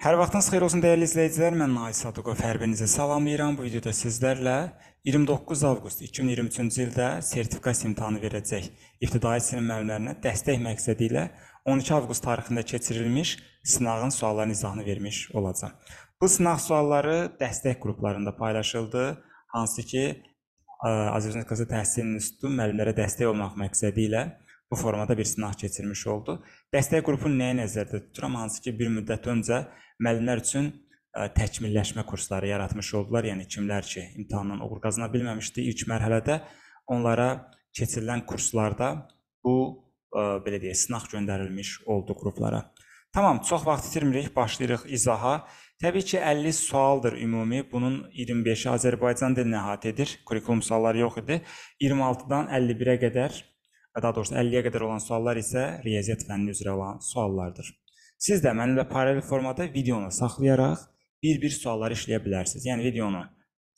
Hər vaxtınız xeyir olsun dəyərli izləyicilər. Mən Nay Sadıqov hər birinizə salamlayıram. Bu videoda sizlərlə 29 avqust 2023-cü ildə sertifikasiya imtahanı verəcək ibtidai sinif müəllimlərinə dəstək məqsədi ilə 12 avqust tarixində keçirilmiş sınağın suallarının izahını vermiş olacağam. Bu sınaq sualları dəstək qruplarında paylaşıldı, hansı ki Azərbaycan Respublikası Təhsil İnstitutu müəllimlərə dəstək olmaq məqsədi ilə bu formada bir sınaq keçirmiş oldu. Dəstək qrupu nəyə nəzərdə tuturam? Hansı ki, bir müddət öncə müəllimlər üçün ə, e, təkmilləşmə kursları yaratmış oldular. Yəni kimlər ki, imtahandan uğur qazana bilməmişdi ilk mərhələdə, onlara keçirilən kurslarda bu ə, e, belə deyək, sınaq göndərilmiş oldu qruplara. Tamam, çox vaxt itirmirik, başlayırıq izaha. Təbii ki, 50 sualdır ümumi. Bunun 25-i Azərbaycan dilini əhatə edir. Kurikulum sualları yox idi. 26-dan 51-ə qədər, daha doğrusu 50-yə qədər olan suallar isə riyaziyyat fənni üzrə olan suallardır. Siz də mənimlə paralel formada videonu saxlayaraq bir-bir sualları işləyə bilərsiniz. Yəni videonu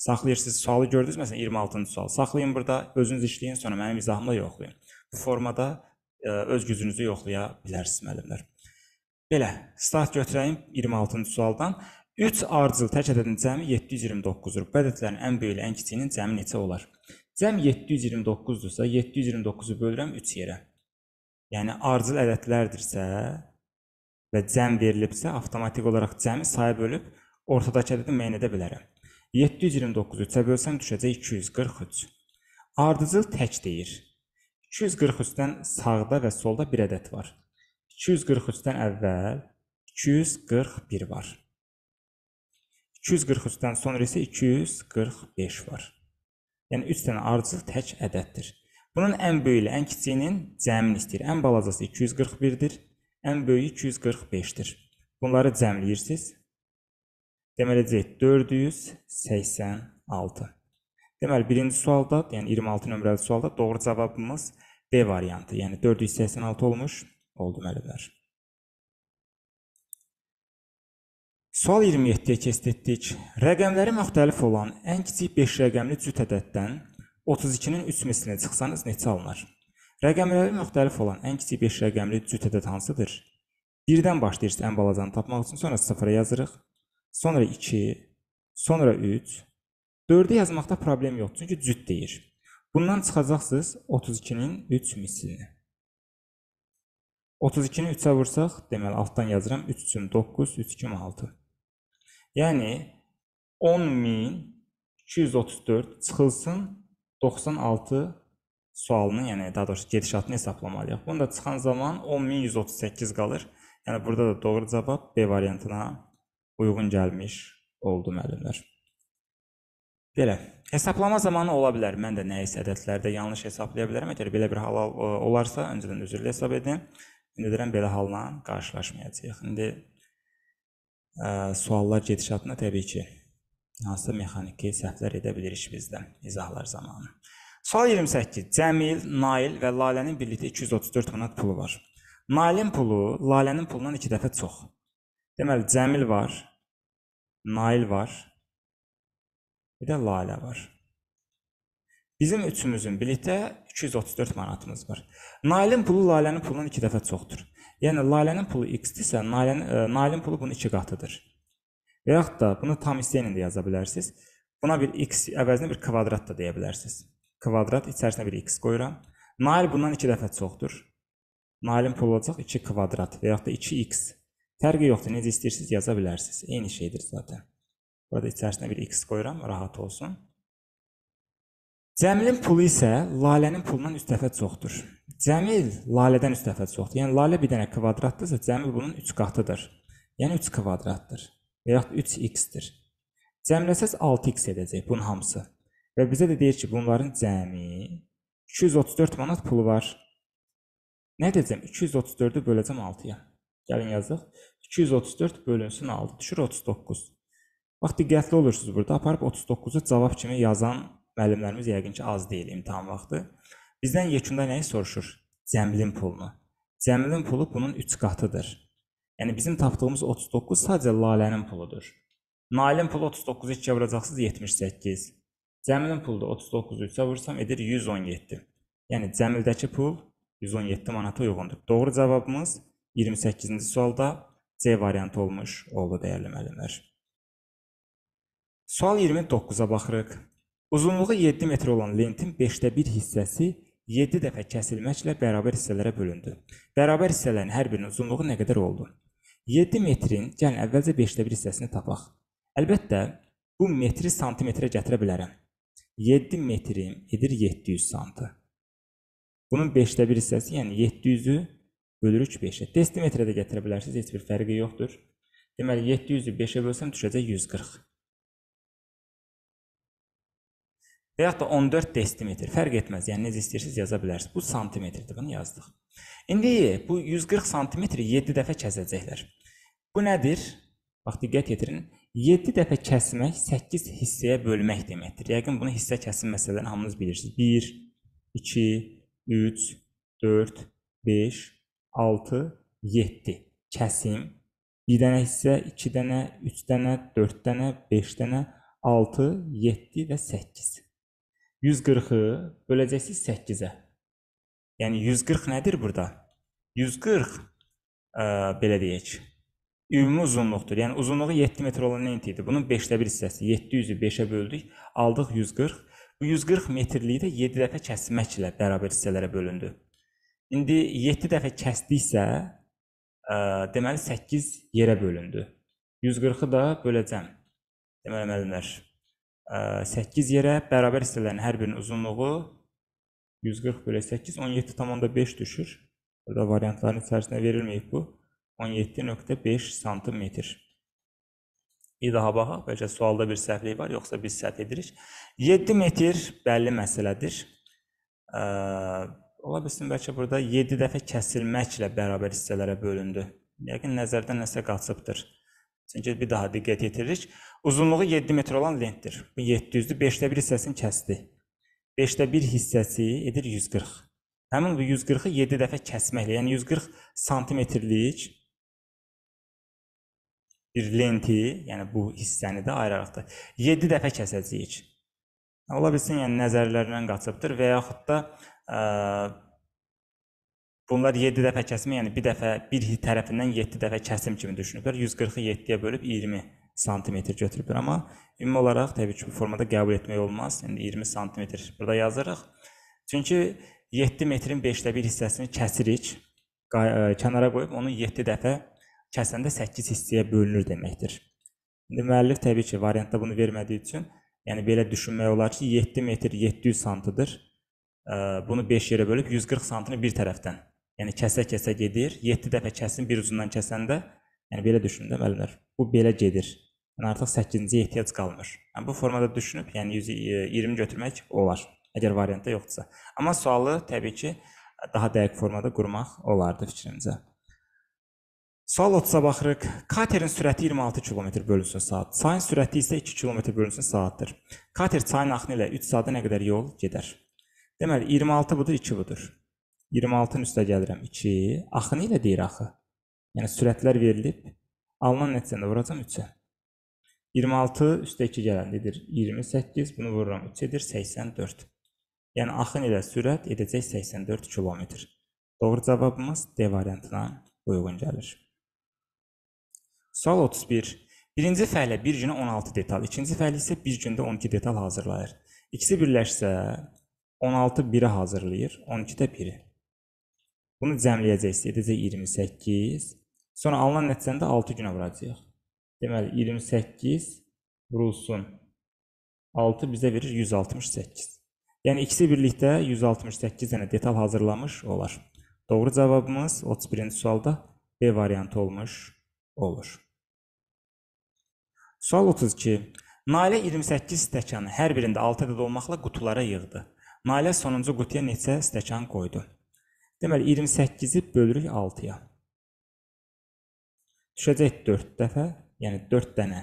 saxlayırsınız, sualı gördünüz, məsələn 26-cı sual. Saxlayın burada, özünüz işləyin, sonra mənim izahımla yoxlayın. Bu formada ə, e, öz gücünüzü yoxlaya bilərsiniz müəllimlər. Belə, start götürəyim 26-cı sualdan. 3 ardıcıl tək ədədin cəmi 729-dur. Bu ədədlərin ən böyüyü ilə ən kiçiyinin cəmi neçə olar? Cəm 729-dursa, 729-u bölürəm 3 yerə. Yəni ardıcıl ədədlərdirsə, və cəm verilibsə, avtomatik olaraq cəmi sayı bölüb ortadakı ədədi müəyyən edə bilərəm. 729-u 3-ə bölsəm düşəcək 243. Ardıcıl tək deyir. 243-dən sağda və solda bir ədəd var. 243-dən əvvəl 241 var. 243-dən sonra isə 245 var. Yəni 3 dənə ardıcıl tək ədəddir. Bunun ən böyüyü, ən kiçiyinin cəmini istəyir. Ən balacası 241-dir ən böyüyü 245-dir. Bunları cəmləyirsiniz. Demələcək 486. Deməli, birinci sualda, yəni 26 nömrəli sualda doğru cavabımız D variantı, yəni 486 olmuş oldu müəllimlər. Sual 27-yə keçid etdik. Rəqəmləri müxtəlif olan ən kiçik 5 rəqəmli cüt ədəddən 32-nin 3 mislinə çıxsanız neçə alınır? Rəqəmləri müxtəlif olan ən kiçik 5 rəqəmli cüt ədəd hansıdır? 1-dən başlayırsa ən balacanı tapmaq üçün sonra 0-a yazırıq. Sonra 2, sonra 3. 4-ü yazmaqda problem yox, çünki cüt deyir. Bundan çıxacaqsınız 32-nin 3 mislini. 32-ni 3-ə vursaq, deməli altdan yazıram 3 üçün 9, 3 üçün 6. Yəni 10234 çıxılsın 96 sualını, yəni daha doğrusu gedişatını hesablamalıyıq. Bunu da çıxan zaman 10138 qalır. Yəni burada da doğru cavab B variantına uyğun gəlmiş oldu müəllimlər. Belə. Hesablama zamanı ola bilər. Mən də nəyisə ədədlərdə yanlış hesablaya bilərəm. Əgər belə bir hal e, olarsa, öncədən üzrlü hesab edin. İndi deyirəm belə halla qarşılaşmayacağıq. İndi ə, e, suallar gedişatına təbii ki, hansısa mexaniki səhvlər edə bilirik biz də izahlar zamanı. Sual 28. Cəmil, Nail və Lalənin birlikdə 234 manat pulu var. Nailin pulu Lalənin pulundan 2 dəfə çox. Deməli Cəmil var, Nail var, bir də Lalə var. Bizim üçümüzün birlikdə 234 manatımız var. Nailin pulu Lalənin pulundan 2 dəfə çoxdur. Yəni Lalənin pulu x-dirsə, Nailin e, Nailin pulu bunun 2 qatıdır. Və yaxud da bunu tam istəyən də yaza bilərsiniz. Buna bir x əvəzinə bir kvadrat da deyə bilərsiniz kvadrat içərisinə bir x qoyuram. Nail bundan 2 dəfə çoxdur. Nailin pulu olacaq 2 kvadrat və yaxud da 2x. Fərqi yoxdur, necə istəyirsiniz yaza bilərsiniz. Eyni şeydir zaten. Burada içərisinə bir x qoyuram, rahat olsun. Cəmilin pulu isə Lalənin pulundan 3 dəfə çoxdur. Cəmil Lalədən 3 dəfə çoxdur. Yəni Lalə bir dənə kvadratdırsa, Cəmil bunun 3 qatıdır. Yəni 3 kvadratdır və yaxud 3x-dir. Cəmləsəz 6x edəcək bunun hamısı. Və bizə də deyir ki, bunların cəmi 234 manat pulu var. Nə edəcəm? 234-ü böləcəm 6-ya. Gəlin yazıq. 234 bölünsün 6, düşür 39. Bax, diqqətli olursunuz burada. Aparıb 39-u cavab kimi yazan müəllimlərimiz yəqin ki, az deyil imtahan vaxtı. Bizdən yekunda nəyi soruşur? Cəmlin pulunu. Cəmlin pulu bunun 3 qatıdır. Yəni bizim tapdığımız 39 sadəcə Lalənin puludur. Nailin pulu 39-u 2-yə vuracaqsınız 78. Cəmilin pulu da 39-u 3-ə vursam edir 117. Yəni Cəmildəki pul 117 manata uyğundur. Doğru cavabımız 28-ci sualda C variantı olmuş oldu dəyərli müəllimlər. Sual 29-a baxırıq. Uzunluğu 7 metr olan lentin 5də 1 hissəsi 7 dəfə kəsilməklə bərabər hissələrə bölündü. Bərabər hissələrin hər birinin uzunluğu nə qədər oldu? 7 metrin, gəlin əvvəlcə 5də 1 hissəsini tapaq. Əlbəttə, bu metri santimetrə gətirə bilərəm. 7 metrin edir 700 santı. Bunun 5-də 1 hissəsi, yəni 700-ü bölürük 5-ə. Desimetrə də gətirə bilərsiniz, heç bir fərqi yoxdur. Deməli 700-ü 5-ə bölsəm düşəcək 140. Və yaxud da 14 desimetr, fərq etməz. Yəni necə istəyirsiniz yaza bilərsiniz. Bu santimetrdir, bunu yazdıq. İndi bu 140 santimetri 7 dəfə kəsəcəklər. Bu nədir? Bax diqqət yetirin. 7 dəfə kəsmək 8 hissəyə bölmək deməkdir. Yəqin bunu hissə kəsim məsələlərini hamınız bilirsiniz. 1, 2, 3, 4, 5, 6, 7 kəsim. 1 dənə hissə, 2 dənə, 3 dənə, 4 dənə, 5 dənə, 6, 7 və 8. 140-ı böləcəksiniz 8-ə. Yəni 140 nədir burada? 140 ə, belə deyək ümumi uzunluqdur. Yəni uzunluğu 7 metr olan lent idi. Bunun 5də 1 hissəsi 700-ü 5-ə böldük, aldıq 140. Bu 140 metrliyi də 7 dəfə kəsməklə bərabər hissələrə bölündü. İndi 7 dəfə kəsdiksə, ə, deməli 8 yerə bölündü. 140-ı da böləcəm. Deməli müəllimlər, 8 yerə bərabər hissələrin hər birinin uzunluğu 140 bölü 8 17,5 düşür. Burada variantların içərisində verilməyib bu. 17.5 sm. Bir daha baxaq, bəlkə sualda bir səhvlik var, yoxsa biz səhv edirik. 7 metr bəlli məsələdir. E, ola bilsin, bəlkə burada 7 dəfə kəsilməklə bərabər hissələrə bölündü. Yəqin nəzərdən nəsə qaçıbdır. Çünki bir daha diqqət yetiririk. Uzunluğu 7 metr olan lentdir. Bu 700-dür, 5də 1 hissəsini kəsdi. 5də 1 hissəsi edir 140. Həmin bu 140-ı 7 dəfə kəsməklə, yəni 140 santimetrlik bir lenti, yəni bu hissəni də ayıraraqdır. 7 dəfə kəsəcəyik. Ola bilsin, yəni nəzərlərdən qaçıbdır və yaxud da ə, bunlar 7 dəfə kəsmə, yəni bir dəfə bir tərəfindən 7 dəfə kəsim kimi düşünüblər. 140-ı 7-yə bölüb 20 sm götürüblər, amma ümumi olaraq təbii ki, bu formada qəbul etmək olmaz. İndi 20 sm burada yazırıq. Çünki 7 metrin 5-də 1 hissəsini kəsirik, kənara qoyub onu 7 dəfə kəsəndə 8 hissəyə bölünür deməkdir. İndi müəllif təbii ki, variantda bunu vermədiyi üçün, yəni belə düşünmək olar ki, 7 metr 700 santıdır. Bunu 5 yerə bölüb 140 santını bir tərəfdən. Yəni kəsə-kəsə gedir. 7 dəfə kəsin bir ucundan kəsəndə, yəni belə düşünün də müəllimlər. Bu belə gedir. Yəni artıq 8-ciyə ehtiyac qalmır. Yəni bu formada düşünüb, yəni 120 götürmək olar. Əgər variantda yoxdursa. Amma sualı təbii ki, daha dəqiq formada qurmaq olardı fikrimcə. Sual 30-a baxırıq. Katerin sürəti 26 km bölünsün saat. Çayın sürəti isə 2 km bölünsün saatdır. Kater çayın axını ilə 3 saatda nə qədər yol gedər? Deməli 26 budur, 2 budur. 26-nın üstə gəlirəm 2. Axını ilə deyir axı. Yəni sürətlər verilib. Alınan nəticəni vuracam 3-ə. 26 üstə 2 gələndidir 28. Bunu vururam 3 edir 84. Yəni axın ilə sürət edəcək 84 km. Doğru cavabımız D variantına uyğun gəlir. Sual 31. Birinci fəaliyə bir günə 16 detal, ikinci fəaliyə isə bir gündə 12 detal hazırlayır. İkisi birləşsə 16 1-i hazırlayır, 12-də 1-i. Bunu cəmləyəcəksiniz, edəcək 28. Sonra alınan nəticəni də 6 günə vuracağıq. Deməli 28 vurulsun 6 bizə verir 168. Yəni ikisi birlikdə 168 dənə detal hazırlamış olar. Doğru cavabımız 31-ci sualda B variantı olmuş olur. Sual 32. Nalə 28 stəkan hər birində 6 ədəd olmaqla qutulara yığdı. Nalə sonuncu qutuya neçə stəkan qoydu? Deməli 28-i bölürük 6-ya. Düşəcək 4 dəfə, yəni 4 dənə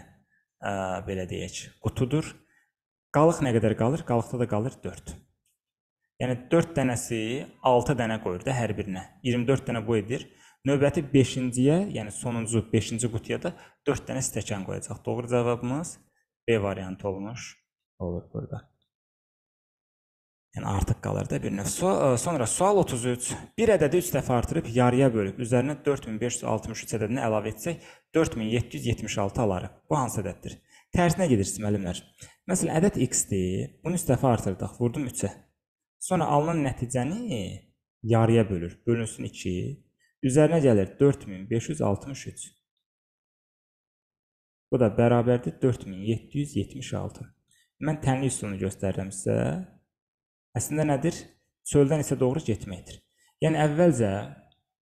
ə, belə deyək, qutudur. Qalıq nə qədər qalır? Qalıqda da qalır 4. Yəni 4 dənəsi 6 dənə qoyur da hər birinə. 24 dənə bu edir. Növbəti 5-ciyə, yəni sonuncu 5-ci qutuya da 4 dənə stəkan qoyacaq. Doğru cavabımız B variantı olmuş olur burada. Yəni artıq qalır da bir növ. So e, sonra sual 33. Bir ədədi 3 dəfə artırıb yarıya bölüb üzərinə 4563 ədədini əlavə etsək 4776 alarıq. Bu hansı ədəddir? Tərsinə gedirsiniz müəllimlər. Məsələn, ədəd x-dir. Bunu 3 dəfə artırdıq, vurdum 3-ə. Sonra alınan nəticəni yarıya bölür. Bölünsün 2. Üzərinə gəlir 4563. Bu da bərabərdir 4776. Mən tənli üsulunu göstərirəm sizə. Əslində nədir? Çöldən isə doğru getməkdir. Yəni əvvəlcə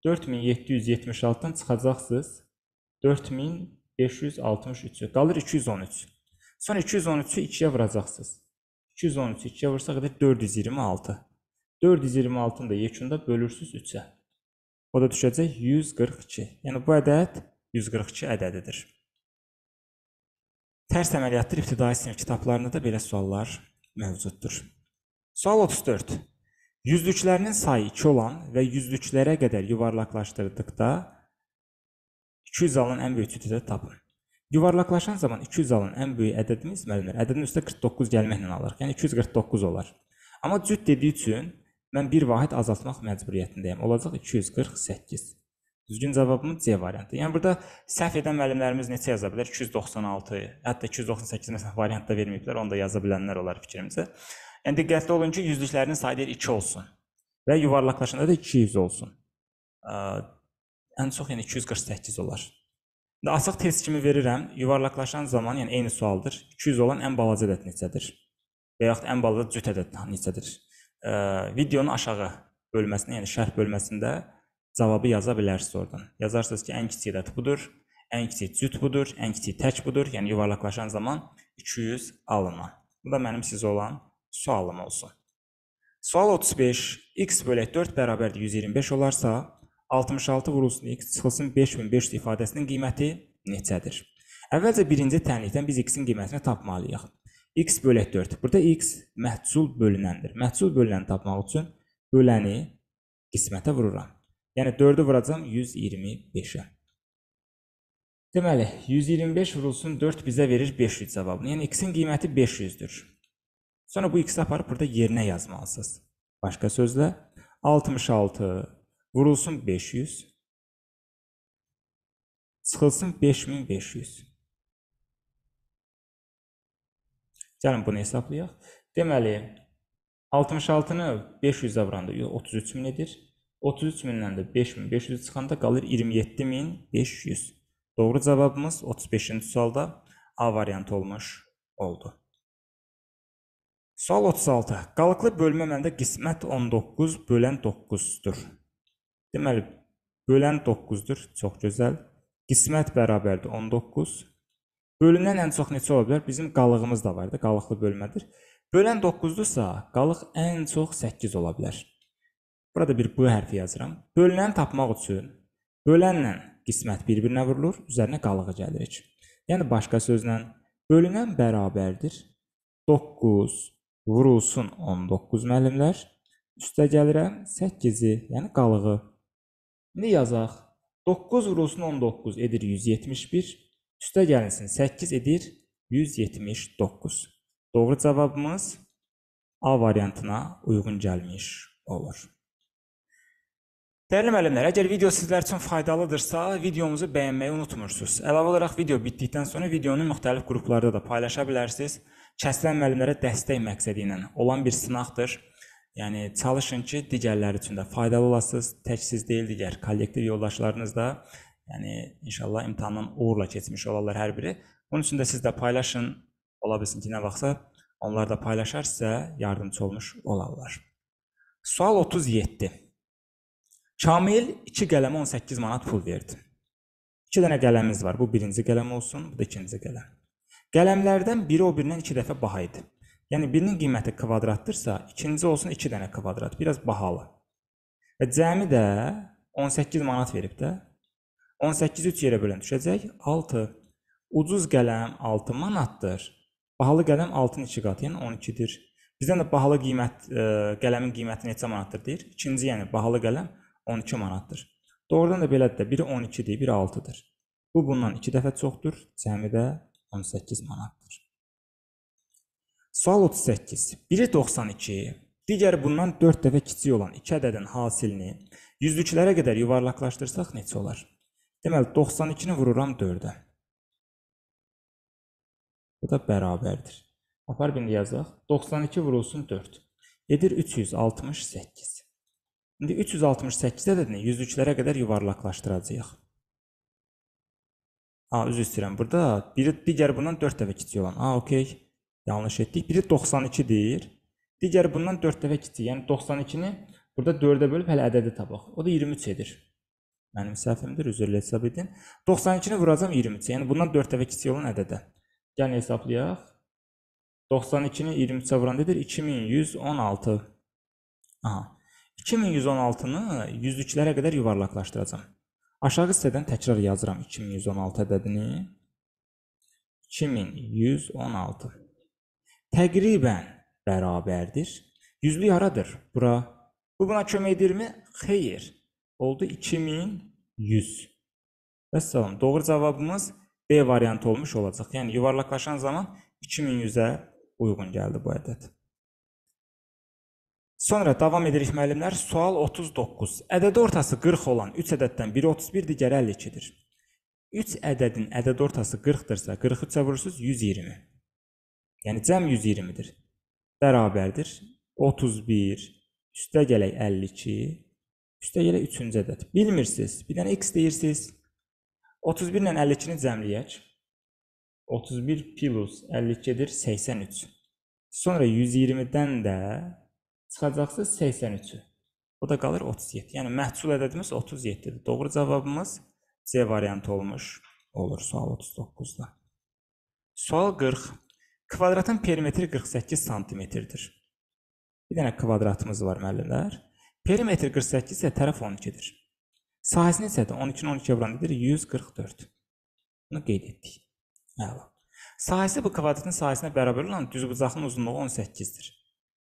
4776-dan çıxacaqsınız 4563-ü. Qalır 213. Sonra 213-ü 2-yə vuracaqsınız. 213-ü 2-yə vursaq da 426. 426-ın da yekunda bölürsüz 3-ə. O da düşəcək 142. Yəni bu ədəd 142 ədədidir. Tərs əməliyyatdır ibtidai sinif kitablarında da belə suallar mövcuddur. Sual 34. Yüzlüklərinin sayı 2 olan və yüzlüklərə qədər yuvarlaqlaşdırdıqda 200 alın ən böyük ədədi tapın. Yuvarlaqlaşan zaman 200 alın ən böyük ədədimiz müəllimlər ədədin üstə 49 gəlməklə alırıq. Yəni 249 olar. Amma cüt dediyi üçün Mən bir vahid azaltmaq məcburiyyətindəyəm. Olacaq 248. Düzgün cavabımız C variantı. Yəni burada səhv edən müəllimlərimiz neçə yaza bilər? 296, hətta 298 məsələn variantda verməyiblər, onu da yaza bilənlər olar fikrimcə. Yəni diqqətli olun ki, yüzlüklərin sayı 2 olsun və yuvarlaqlaşanda da 200 olsun. Ən çox yəni 248 olar. Və açıq test kimi verirəm. Yuvarlaqlaşan zaman, yəni eyni sualdır. 200 olan ən balaca ədəd neçədir? Və yaxud ən balaca cüt ədəd neçədir? ə, videonun aşağı bölməsində, yəni şərh bölməsində cavabı yaza bilərsiniz oradan. Yazarsınız ki, ən kiçik ədəd budur, ən kiçik cüt budur, ən kiçik tək budur. Yəni yuvarlaqlaşan zaman 200 alınma. Bu da mənim sizə olan sualım olsun. Sual 35. x bölək 4 bərabərdir 125 olarsa, 66 vurulsun x çıxılsın 5500 ifadəsinin qiyməti neçədir? Əvvəlcə birinci tənlikdən biz x-in qiymətini tapmalıyıq x bölək 4. Burada x məhsul bölünəndir. Məhsul bölünəni tapmaq üçün böləni qismətə vururam. Yəni 4-ü vuracam 125-ə. Deməli, 125 vurulsun 4 bizə verir 500 cavabını. Yəni x-in qiyməti 500-dür. Sonra bu x-i aparıb burada yerinə yazmalısınız. Başqa sözlə 66 vurulsun 500 çıxılsın 5500. Gəlin bunu hesablayaq. Deməli, 66-nı 500-ə vuranda 33000 edir. 33000-dən də 5500 çıxanda qalır 27500. Doğru cavabımız 35-ci sualda A variantı olmuş oldu. Sual 36. Qalıqlı bölmə məndə qismət 19 bölən 9-dur. Deməli, bölən 9-dur. Çox gözəl. Qismət bərabərdir 19. Bölünən ən çox neçə ola bilər? Bizim qalığımız da var da, qalıqlı bölmədir. Bölən 9-dursa, qalıq ən çox 8 ola bilər. Burada bir B hərfi yazıram. Bölünəni tapmaq üçün bölənlə qismət bir-birinə vurulur, üzərinə qalığı gəlirik. Yəni başqa sözlə bölünən bərabərdir 9 vurulsun 19 müəllimlər. Üstə gəlirəm 8-i, yəni qalığı. İndi yazaq. 9 vurulsun 19 edir 171. Üstə gəlinsin. 8 edir 179. Doğru cavabımız A variantına uyğun gəlmiş olur. Dəyərli müəllimlər, əgər video sizlər üçün faydalıdırsa, videomuzu bəyənməyi unutmursunuz. Əlavə olaraq video bitdikdən sonra videonu müxtəlif qruplarda da paylaşa bilərsiniz. Kəsilən müəllimlərə dəstək məqsədi ilə olan bir sınaqdır. Yəni çalışın ki, digərləri üçün də faydalı olasınız. Tək siz deyil, digər kollektiv yoldaşlarınız da Yəni inşallah imtahandan uğurla keçmiş olarlar hər biri. Bunun üçün də siz də paylaşın. Ola bilsin ki, nə vaxtsa onlar da paylaşar sizə yardımçı olmuş olarlar. Sual 37. Kamil 2 qələmə 18 manat pul verdi. 2 dənə qələmimiz var. Bu birinci qələm olsun, bu da ikinci qələm. Qələmlərdən biri o birindən 2 dəfə baha idi. Yəni birinin qiyməti kvadratdırsa, ikinci olsun 2 iki dənə kvadrat, biraz bahalı. Və cəmi də 18 manat verib də 18-i 3 yerə bölən düşəcək 6. Ucuz qələm 6 manatdır. Bahalı qələm 6-nın 2 qatı, yəni 12-dir. Bizdən də bahalı qiymət ə, e, qələmin qiyməti neçə manatdır deyir? İkinci, yəni bahalı qələm 12 manatdır. Doğrudan da belədir də, biri 12-dir, biri 6-dır. Bu bundan 2 dəfə çoxdur, cəmi də 18 manatdır. Sual 38. Biri 92, digəri bundan 4 dəfə kiçik olan 2 ədədin hasilini yüzlüklərə qədər yuvarlaqlaşdırsaq necə olar? Deməli 92-ni vururam 4-ə. Bu da bərabərdir. Aparıb indi yazaq. 92 vurulsun 4. Edir 368. İndi 368-də də nə? 103-lərə qədər yuvarlaqlaşdıracağıq. A, üzr istəyirəm. Burada biri digər bundan 4 dəfə kiçik olan. A, okey. Yanlış etdik. Biri 92-dir. Digər bundan 4 dəfə kiçik. Yəni 92-ni burada 4-ə bölüb hələ ədədi tapaq. O da 23 edir. Mənim səhvimdir, üzrlə hesab edin. 92-ni vuracam 23-ə. Yəni bundan 4 dəfə kiçik olan ədədə. Gəlin hesablayaq. 92-ni 23-ə vuran edir 2116. Aha. 2116-nı 100-lüklərə qədər yuvarlaqlaşdıracam. Aşağı hissədən təkrar yazıram 2116 ədədini. 2116. Təqribən bərabərdir. Yüzlük haradır? Bura. Bu buna kömək edirmi? Xeyr. Oldu 2100. Vəssalam. Doğru cavabımız B variantı olmuş olacaq. Yəni yuvarlaqlaşan zaman 2100-ə uyğun gəldi bu ədəd. Sonra davam edirik müəllimlər. Sual 39. Ədəd ortası 40 olan 3 ədəddən biri 31, digəri 52-dir. 3 ədədin ədəd ortası 40-dırsa, 43-ə vurursunuz 120. Yəni cəm 120-dir. Bərabərdir 31 üstə gələk 52 Üstə yerə üçüncü ədəd. Bilmirsiniz. Bir dənə x deyirsiniz. 31 ilə 52-ni cəmləyək. 31 plus 52-dir 83. Sonra 120-dən də çıxacaqsa 83-ü. O da qalır 37. Yəni məhsul ədədimiz 37-dir. Doğru cavabımız C variantı olmuş olur sual 39-da. Sual 40. Kvadratın perimetri 48 santimetrdir. Bir dənə kvadratımız var müəllimlər. Perimetr 48 isə tərəf 12-dir. Sahəsini isə də 12-ni 12-yə vurandadır 144. Bunu qeyd etdik. Əla. Sahəsi bu kvadratın sahəsinə bərabər olan düzbucaqlının uzunluğu 18-dir.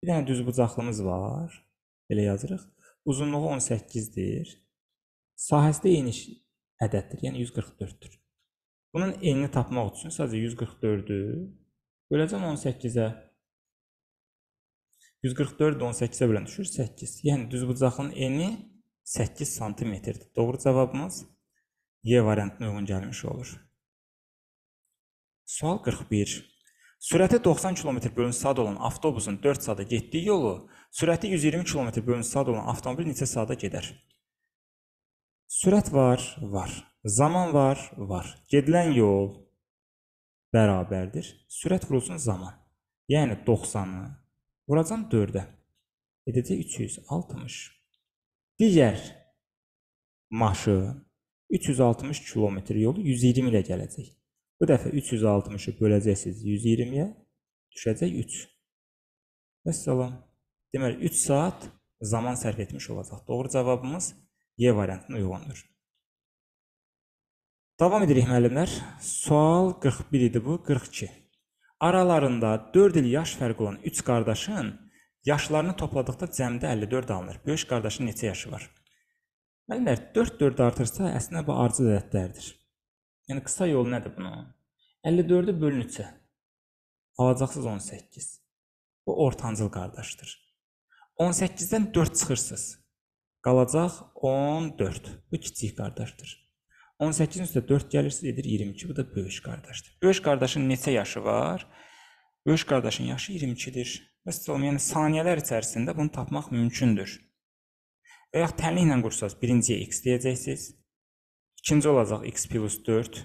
Bir dənə düzbucaqlımız var. Belə yazırıq. Uzunluğu 18-dir. Sahəsi də eyni ədəddir, yəni 144-dür. Bunun enini tapmaq üçün sadəcə 144-ü böləcəm 18-ə. 144 18-ə bölən düşür 8. Yəni düzbucaqlının eni 8 santimetrdir. Doğru cavabımız Y variantına uyğun gəlmiş olur. Sual 41. Sürəti 90 km bölün saat olan avtobusun 4 saata getdiyi yolu sürəti 120 km bölün saat olan avtomobil neçə saata gedər? Sürət var, var. Zaman var, var. Gedilən yol bərabərdir. Sürət vurulsun zaman. Yəni 90-ı Vuracam 4-ə. Edəcək 360. Digər maşın 360 km yolu 120 ilə gələcək. Bu dəfə 360-ı böləcəksiniz 120-yə, düşəcək 3. Vəssalam. Deməli 3 saat zaman sərf etmiş olacaq. Doğru cavabımız Y variantına uyğundur. Davam edirik müəllimlər. Sual 41 idi bu, 42. Aralarında 4 il yaş fərqi olan 3 qardaşın yaşlarını topladıqda cəmdə 54 alınır. Böyük qardaşın neçə yaşı var? Müəllimlər 4-4 artırsa əslində bu arzu ədədlərdir. Yəni qısa yol nədir bunun? 54-ü bölün 3-ə. Alacaqsınız 18. Bu ortancıl qardaşdır. 18-dən 4 çıxırsınız. Qalacaq 14. Bu kiçik qardaşdır. 18-in üstə 4 gəlirsə edir 22. Bu da böyük qardaşdır. Böyük qardaşın neçə yaşı var? Böyük qardaşın yaşı 22-dir. Məsələn, yəni saniyələr içərisində bunu tapmaq mümkündür. Və ya tənliklə qursaz, birinciyə x deyəcəksiniz. İkinci olacaq x plus 4.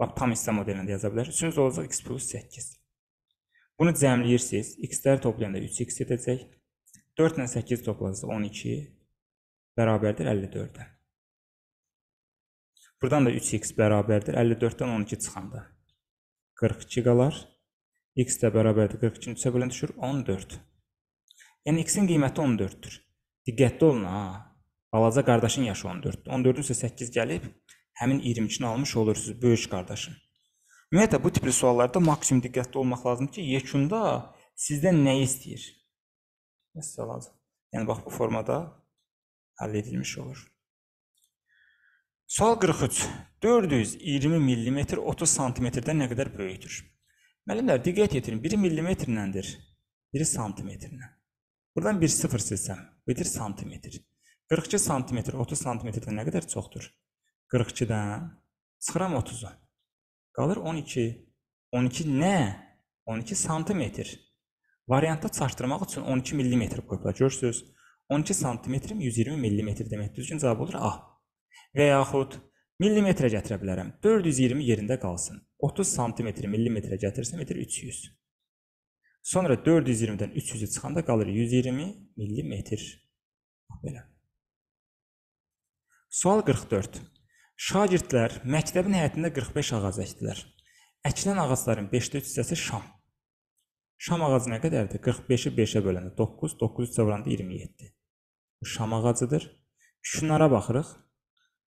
Bax tam hissə modelində yaza bilər. Üçüncü olacaq x plus 8. Bunu cəmləyirsiniz. X-ləri toplayanda 3x edəcək. 4 ilə 8 toplansa 12 bərabərdir 54-ə. Buradan da 3x bərabərdir. 54-dən 12 çıxanda. 42 qalar. x də bərabərdir. 42-ni 3-ə bölən düşür. 14. Yəni, x-in qiyməti 14-dür. Diqqətli olun, ha. Balaca qardaşın yaşı 14-dür. 14-ün isə 8 gəlib, həmin 22-ni almış olursunuz, böyük qardaşın. Ümumiyyətlə, bu tipli suallarda maksimum diqqətli olmaq lazım ki, yekunda sizdən nə istəyir? Məsələ lazım. Yəni, bax, bu formada həll edilmiş olur. Sual 43. 420 mm 30 cm-dən nə qədər böyükdür? Müəllimlər, diqqət yetirin. 1 mm ləndir, 1 cm ilə. Buradan 1 0 silsəm, bitir cm. 42 cm 30 cm-dən nə qədər çoxdur? 42-dən çıxıram 30-u. Qalır 12. 12 nə? 12 cm. Variantda çaşdırmaq üçün 12 mm qoyublar. Görürsüz? 12 cm 120 mm demək. Düzgün cavab olur A və yaxud millimetrə gətirə bilərəm. 420 yerində qalsın. 30 santimetri millimetrə gətirsəm edir 300. Sonra 420-dən 300-ü çıxanda qalır 120 millimetr. Belə. Sual 44. Şagirdlər məktəbin həyətində 45 ağac əkdilər. Əkilən ağacların 5-də 3 hissəsi şam. Şam ağacı nə qədərdir? 45-i 5-ə böləndə 9, 9-u 3-ə böləndə 27. Bu şam ağacıdır. Şunlara baxırıq.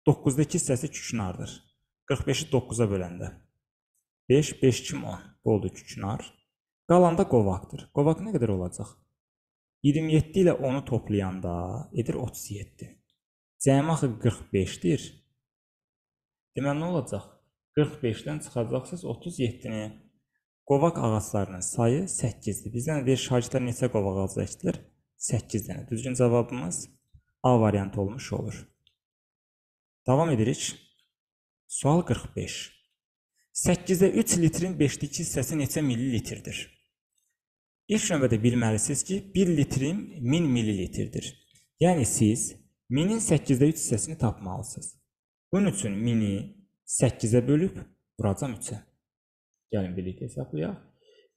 9-da 2 hissəsi 2 künardır. 45-i 9-a böləndə. 5, 5, 2, 10. Bu oldu 2 künar. Qalanda qovaqdır. Qovaq nə qədər olacaq? 27 ilə 10-u toplayanda edir 37. Cəmi axı 45-dir. Deməli nə olacaq? 45-dən çıxacaqsınız 37-ni. Qovaq ağaclarının sayı 8-dir. Bizdən bir şagirdlər neçə qovaq ağacı əkdilər? 8 dənə. Yəni, düzgün cavabımız A variantı olmuş olur. Davam edirik. Sual 45. 8-də 3 litrin 5-dəki hissəsi neçə millilitrdir? İlk növbədə bilməlisiniz ki, 1 litrin 1000 millilitrdir. Yəni siz 1000-in 8-də 3 hissəsini tapmalısınız. Bunun üçün 1000-i 8-ə bölüb vuracam 3-ə. Gəlin birlikdə hesablayaq.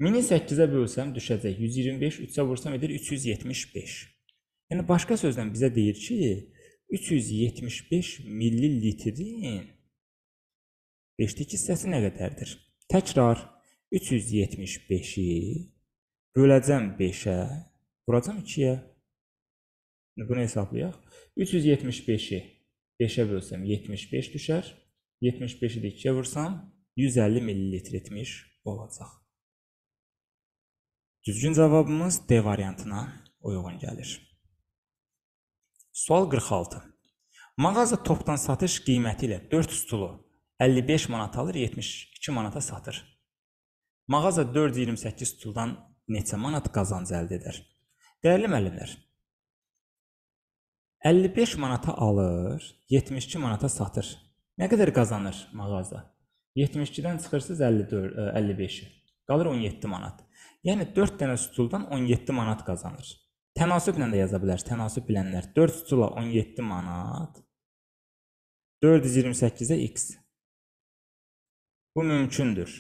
1000-i 8-ə bölsəm düşəcək 125, 3-ə vursam edir 375. Yəni başqa sözlə bizə deyir ki, 375 millilitrin 5-dəki hissəsi nə qədərdir? Təkrar 375-i böləcəm 5-ə, vuracam 2-yə. Bunu hesablayaq. 375-i 5-ə bölsəm 75 düşər. 75-i də 2-yə vursam 150 millilitr etmiş olacaq. Düzgün cavabımız D variantına uyğun gəlir. Sual 46. Mağaza topdan satış qiyməti ilə 4 stulu 55 manat alır, 72 manata satır. Mağaza 4.28 stuldan neçə manat qazanc əldə edər? Dəyərli müəllimlər, 55 manata alır, 72 manata satır. Nə qədər qazanır mağaza? 72-dən çıxırsınız 54 55-i. Qalır 17 manat. Yəni 4 dənə stuldan 17 manat qazanır. Tənasüblə də yaza bilər. Tənasüb bilənlər 4 stula 17 manat. 428-ə x. Bu mümkündür.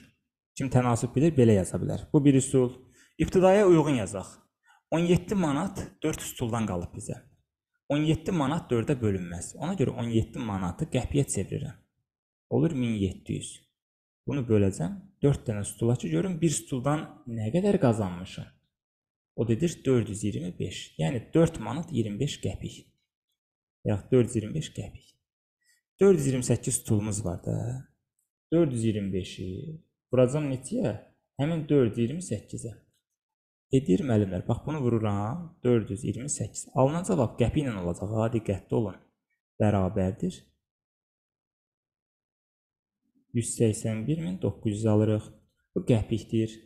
Kim tənasüb bilir, belə yaza bilər. Bu bir üsul. İbtidaya uyğun yazaq. 17 manat 4 stuldan qalıb bizə. 17 manat 4-ə bölünməz. Ona görə 17 manatı qəpiyə çevirirəm. Olur 1700. Bunu böləcəm 4 dənə stula ki, görüm bir stuldan nə qədər qazanmışam. O dedir 425. Yəni 4 manat 25 qəpik. Yaxud 425 qəpik. 428 pulumuz var da. 425-i vuracam neçəyə? Həmin 428-ə. Edir müəllimlər, bax bunu vururam 428. Alınan cavab qəpi ilə olacaq. Ha, diqqətli olun. Bərabərdir 181900 alırıq. Bu qəpikdir.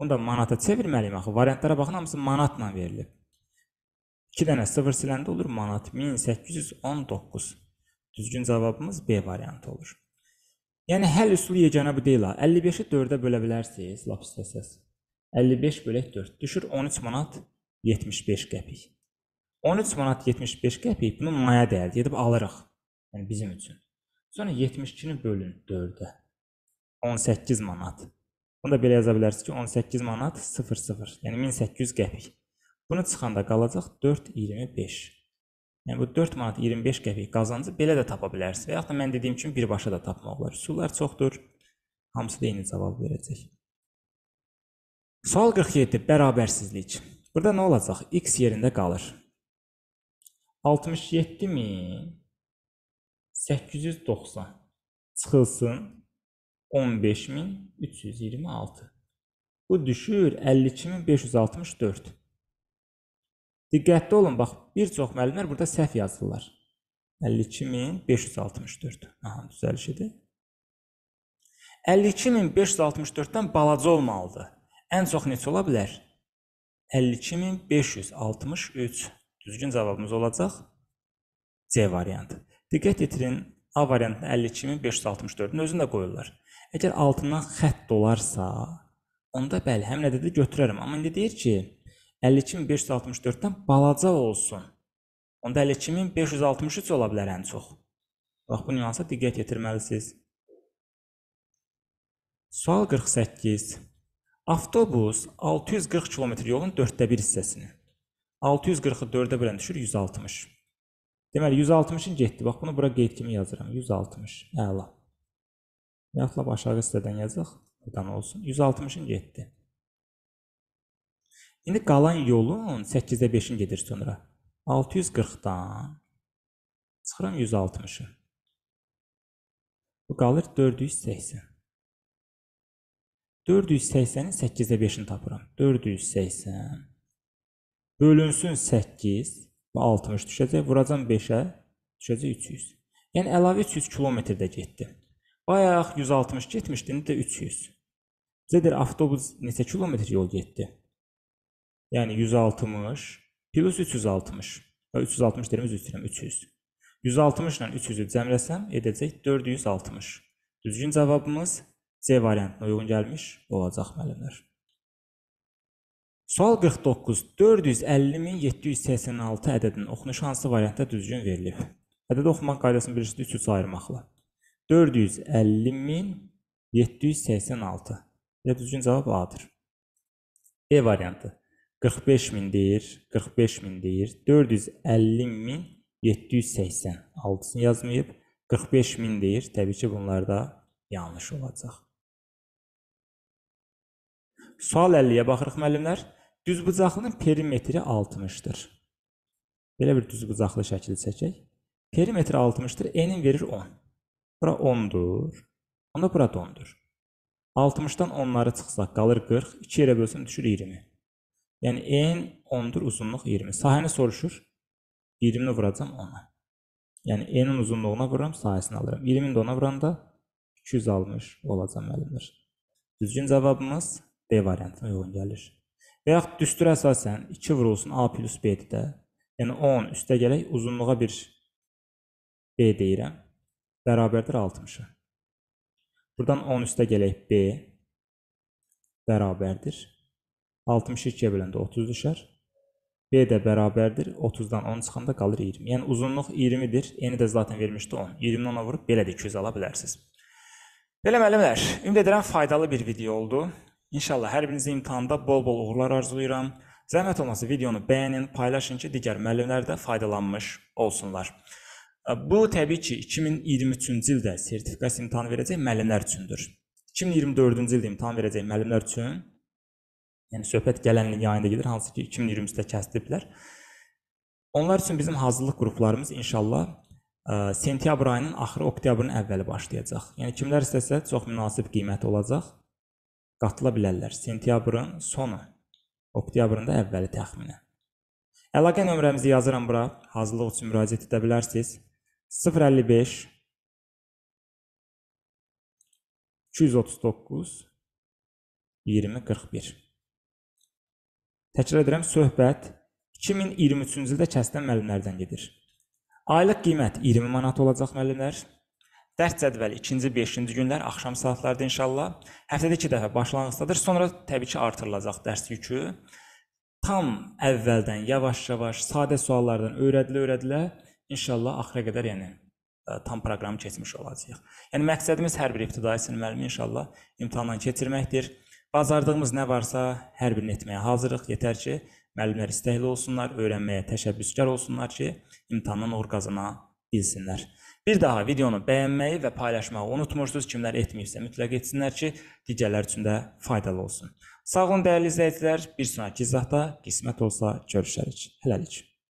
Bunu da manata çevirməliyim axı. Variantlara baxın, hamısı manatla verilib. 2 dənə 0 siləndə olur manat 1819. Düzgün cavabımız B variantı olur. Yəni həll üsulu yeganə bu deyil ha. 55-i 4-ə bölə bilərsiniz, lap istəsəz. 55 bölək 4 düşür 13 manat 75 qəpik. 13 manat 75 qəpik bunu maya dəyər edib alırıq. Yəni bizim üçün. Sonra 72-ni bölün 4-ə. 18 manat. Bunu da belə yaza bilərsiniz ki, 18 manat 00, yəni 1800 qəpik. Bunu çıxanda qalacaq 4.25. Yəni bu 4 manat 25 qəpik qazancı belə də tapa bilərsiniz. Və yaxud da mən dediyim kimi birbaşa da tapmaq olar. Üsullar çoxdur. Hamısı da eyni cavab verəcək. Sual 47 bərabərsizlik. Burada nə olacaq? X yerində qalır. 67890 çıxılsın 15326. Bu düşür 52564. Diqqətli olun, bax, bir çox müəllimlər burada səhv yazırlar. 52564. Aha, düzəlişidir. 52564-dən balaca olmalıdır. Ən çox neçə ola bilər? 52563. Düzgün cavabımız olacaq C variantı. Diqqət yetirin, A variantını 52564-ün özündə qoyurlar. Əgər altından xətt olarsa, onda bəli, həm nə dedi götürərəm. Amma indi deyir ki, 52564-dən balaca olsun. Onda 52563 ola bilər ən çox. Bax bu nüansa diqqət yetirməlisiniz. Sual 48. Avtobus 640 km yolun 4də 1 hissəsini 640-ı 4-ə bölən düşür 160. Deməli 160-ın getdi. Bax bunu bura qeyd kimi yazıram. 160. Əla. Yaxla aşağı hissədən yazıq. Buradan olsun. 160-ın getdi. İndi qalan yolun 8-də 5-in gedir sonra. 640-dan çıxıram 160-ı. Bu qalır 480. 480-in 8-də 5-ini tapıram. 480 bölünsün 8 və 60 düşəcək, vuracam 5-ə, düşəcək 300. Yəni əlavə 300 kilometr də getdi. Bayaq 160 getmişdi, indi də 300. Zedir avtobus neçə kilometr yol getdi? Yəni 160 plus 360. Və 360 derimiz 3 dirəm 300. 160 ilə 300-ü cəmləsəm edəcək 460. Düzgün cavabımız C variantına uyğun gəlmiş olacaq müəllimlər. Sual 49. 450.786 ədədinin oxunuş hansı variantda düzgün verilib? Ədəd oxumaq qaydasını bilirsiniz 3 ayırmaqla. 450.786. Elə düzgün cavab A-dır. B e variantı. 45.000 deyir, 45.000 deyir, 450.786-sını yazmayıb, 45.000 deyir. Təbii ki, bunlar da yanlış olacaq. Sual 50-yə baxırıq müəllimlər. Düzbucaqlının perimetri 60-dır. Belə bir düzbucaqlı şəkil çəkək. Perimetri 60-dır. N-in verir 10. Bura 10-dur. Onda bura 10-dur. 60-dan 10-ları çıxsaq qalır 40. 2 yerə bölsün düşür 20. Yəni N 10-dur, uzunluq 20. Sahəni soruşur. 20-ni vuracam 10-a. Yəni N-in uzunluğuna vururam, sahəsini alıram. 20-ni də ona vuranda 260 olacam müəllimlər. Düzgün cavabımız D variantına uyğun gəlir. Və yaxud düstur əsasən 2 vurulsun A plus B-dir də. Yəni 10 üstə gələk uzunluğa bir B deyirəm. Bərabərdir 60-a. Buradan 10 üstə gələk B bərabərdir. 62-yə böləndə 30 düşər. B də bərabərdir. 30-dan 10 çıxanda qalır 20. Yəni uzunluq 20-dir. Eni də zaten vermişdi 10. 20-dən ona vurub belə də 200 ala bilərsiniz. Belə müəllimlər, ümid edirəm faydalı bir video oldu. İnşallah hər birinizə imtahanda bol-bol uğurlar arzulayıram. Zəhmət olmasa videonu bəyənin, paylaşın ki, digər müəllimlər də faydalanmış olsunlar. Bu təbii ki, 2023-cü ildə sertifikasiya imtahanı verəcək müəllimlər üçündür. 2024-cü ildə imtahan verəcək müəllimlər üçün yəni söhbət gələn il yayında gedir, hansı ki 2023-də kəsdiblər. Onlar üçün bizim hazırlıq qruplarımız inşallah ə, sentyabr ayının axırı, oktyabrın əvvəli başlayacaq. Yəni kimlər istəsə çox münasib qiymət olacaq qatıla bilərlər sentyabrın sonu, oktyabrın da əvvəli təxminən. Əlaqə nömrəmizi yazıram bura. Hazırlıq üçün müraciət edə bilərsiniz. 055 239 2041. Təkrar edirəm, söhbət 2023-cü ildə kəsilən müəllimlərdən gedir. Aylıq qiymət 20 manat olacaq müəllimlər. Dərs cədvəli ikinci, beşinci günlər axşam saatlarda inşallah. Həftədə 2 dəfə başlanğıcdadır. Sonra təbii ki, artırılacaq dərs yükü. Tam əvvəldən yavaş-yavaş sadə suallardan öyrədilə-öyrədilə inşallah axıra qədər, yəni e, tam proqramı keçmiş olacağıq. Yəni məqsədimiz hər bir ibtidai sinif müəllimi inşallah imtahandan keçirməkdir. Bacardığımız nə varsa hər birini etməyə hazırıq. Yetər ki, müəllimlər istəkli olsunlar, öyrənməyə təşəbbüskar olsunlar ki, imtahandan uğur qazana bilsinlər. Bir daha videonu bəyənməyi və paylaşmağı unutmursunuz. Kimlər etməyibsə mütləq etsinlər ki, digərlər üçün də faydalı olsun. Sağ olun dəyərli izləyicilər. Bir sonrakı izahda qismət olsa görüşərik. Hələlik.